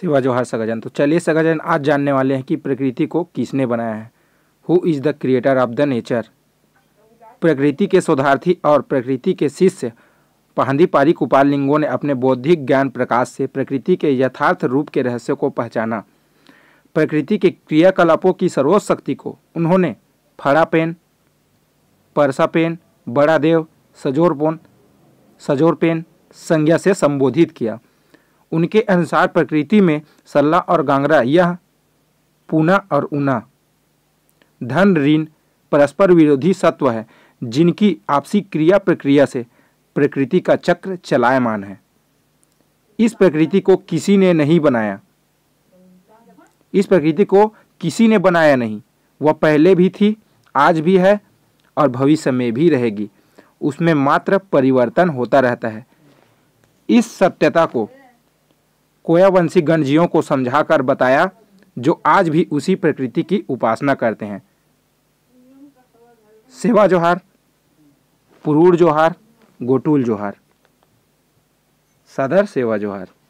सिवा जौहर सगाजन तो चलिए सगाजन आज जानने वाले हैं कि प्रकृति को किसने बनाया है who is the creator of the nature प्रकृति के शोधार्थी और प्रकृति के शिष्य पहंदी पारी कुपाल लिंगों ने अपने बौद्धिक ज्ञान प्रकाश से प्रकृति के यथार्थ रूप के रहस्य को पहचाना प्रकृति के क्रियाकलापों की सर्वोच्च शक्ति को उन्होंने फड़ापेन परसापेन बड़ा देव सजोरपोन सजोरपेन संज्ञा से संबोधित किया उनके अनुसार प्रकृति में सल्ला और गांगरा यह पुना और ऊना धन ऋण परस्पर विरोधी सत्व है जिनकी आपसी क्रिया प्रक्रिया से प्रकृति का चक्र चलायमान है इस प्रकृति को किसी ने नहीं बनाया इस प्रकृति को किसी ने बनाया नहीं वह पहले भी थी आज भी है और भविष्य में भी रहेगी उसमें मात्र परिवर्तन होता रहता है इस सत्यता को कोयावंशी गणजियों को समझाकर बताया जो आज भी उसी प्रकृति की उपासना करते हैं सेवा जोहार पुरूर जोहार गोटूल जोहार सदर सेवा जोहार